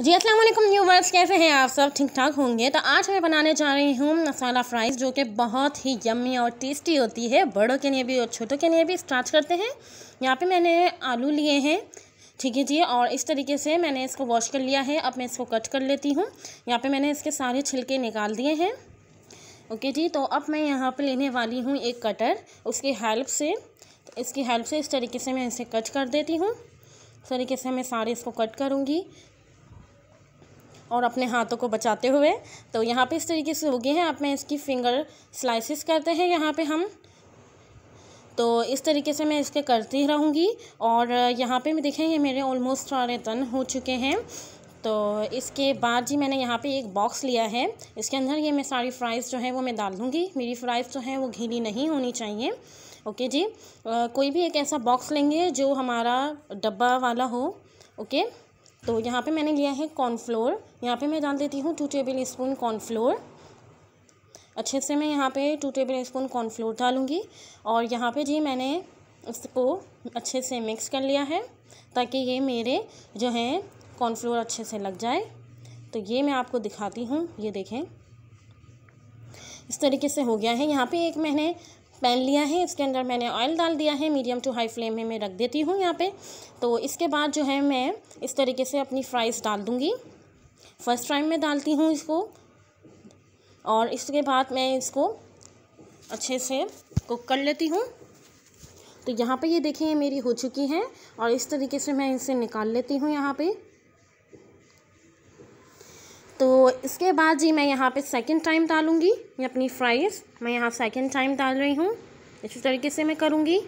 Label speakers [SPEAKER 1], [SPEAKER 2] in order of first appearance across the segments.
[SPEAKER 1] जी Aslam new words कैसे हैं आप सब ठीक ठाक होंगे तो आज मैं बनाने जा रही हूँ मसाला फ्राइज़ जो कि बहुत ही यम्मी और टेस्टी होती है बड़ों के लिए भी और छोटों के लिए भी स्टार्ट करते हैं यहाँ पे मैंने आलू लिए हैं ठीक है जी और इस तरीके से मैंने इसको वॉश कर लिया है अब मैं इसको कट कर लेती हूँ यहाँ पर मैंने इसके सारे छिलके निकाल दिए हैं ओके जी तो अब मैं यहाँ पर लेने वाली हूँ एक कटर उसकी हेल्प से इसकी हेल्प से इस तरीके से मैं इसे कट कर देती हूँ इस तरीके से मैं सारे इसको कट करूँगी और अपने हाथों को बचाते हुए तो यहाँ पे इस तरीके से उगे हैं आप मैं इसकी फिंगर स्लाइसिस करते हैं यहाँ पे हम तो इस तरीके से मैं इसके करती रहूँगी और यहाँ पे मैं देखें ये मेरे ऑलमोस्ट सारे तन हो चुके हैं तो इसके बाद जी मैंने यहाँ पे एक बॉक्स लिया है इसके अंदर ये मैं सारी फ्राइज़ जो है वो मैं डाल दूँगी मेरी फ्राइज़ जो है वो घीली नहीं होनी चाहिए ओके जी आ, कोई भी एक ऐसा बॉक्स लेंगे जो हमारा डब्बा वाला हो ओके तो यहाँ पे मैंने लिया है कॉर्नफ्लोर यहाँ पे मैं डाल देती हूँ टू टेबल स्पून कॉर्नफ्लोर अच्छे से मैं यहाँ पे टू टेबल स्पून कॉर्नफ्लोर डालूँगी और यहाँ पे जी मैंने इसको अच्छे से मिक्स कर लिया है ताकि ये मेरे जो हैं कॉर्नफ्लोर अच्छे से लग जाए तो ये मैं आपको दिखाती हूँ ये देखें इस तरीके से हो गया है यहाँ पे एक मैंने पैन लिया है इसके अंदर मैंने ऑयल डाल दिया है मीडियम टू हाई फ्लेम में मैं रख देती हूँ यहाँ पे तो इसके बाद जो है मैं इस तरीके से अपनी फ्राइज़ डाल दूँगी फर्स्ट टाइम मैं डालती हूँ इसको और इसके बाद मैं इसको अच्छे से कुक कर लेती हूँ तो यहाँ पे ये देखें मेरी हो चुकी है और इस तरीके से मैं इसे निकाल लेती हूँ यहाँ पे तो इसके बाद जी मैं यहाँ पे सेकंड टाइम डालूँगी ये अपनी फ्राइज़ मैं यहाँ सेकंड टाइम डाल रही हूँ इसी तरीके से मैं करूँगी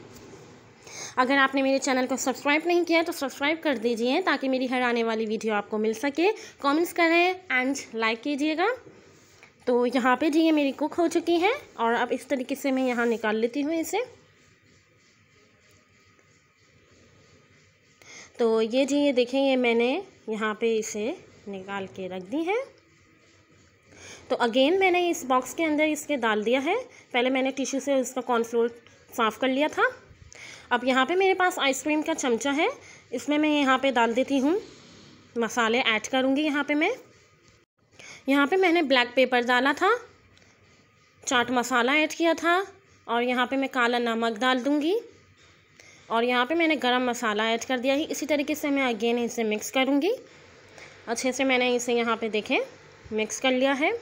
[SPEAKER 1] अगर आपने मेरे चैनल को सब्सक्राइब नहीं किया तो सब्सक्राइब कर दीजिए ताकि मेरी हर आने वाली वीडियो आपको मिल सके कॉमेंट्स करें एंड लाइक कीजिएगा तो यहाँ पर जी ये मेरी कुक हो चुकी है और अब इस तरीके से मैं यहाँ निकाल लेती हूँ इसे तो ये जी ये देखें ये मैंने यहाँ पे इसे निकाल के रख दी है तो अगेन मैंने इस बॉक्स के अंदर इसके डाल दिया है पहले मैंने टिश्यू से इसका कॉर्नफ्लोर साफ़ कर लिया था अब यहाँ पे मेरे पास आइसक्रीम का चमचा है इसमें मैं यहाँ पे डाल देती हूँ मसाले ऐड करूँगी यहाँ पे मैं यहाँ पे मैंने ब्लैक पेपर डाला था चाट मसाला ऐड किया था और यहाँ पे मैं काला नमक डाल दूँगी और यहाँ पे मैंने गरम मसाला ऐड कर दिया है इसी तरीके से मैं अगेन इसे मिक्स करूँगी अच्छे से मैंने इसे यहाँ पे देखें मिक्स कर लिया है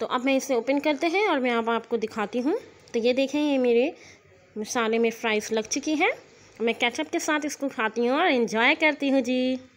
[SPEAKER 1] तो अब मैं इसे ओपन करते हैं और मैं अब आप आपको दिखाती हूँ तो ये देखें ये मेरे मसाले में फ्राइज़ लग चुकी हैं मैं कैचअप के साथ इसको खाती हूँ और इन्जॉय करती हूँ जी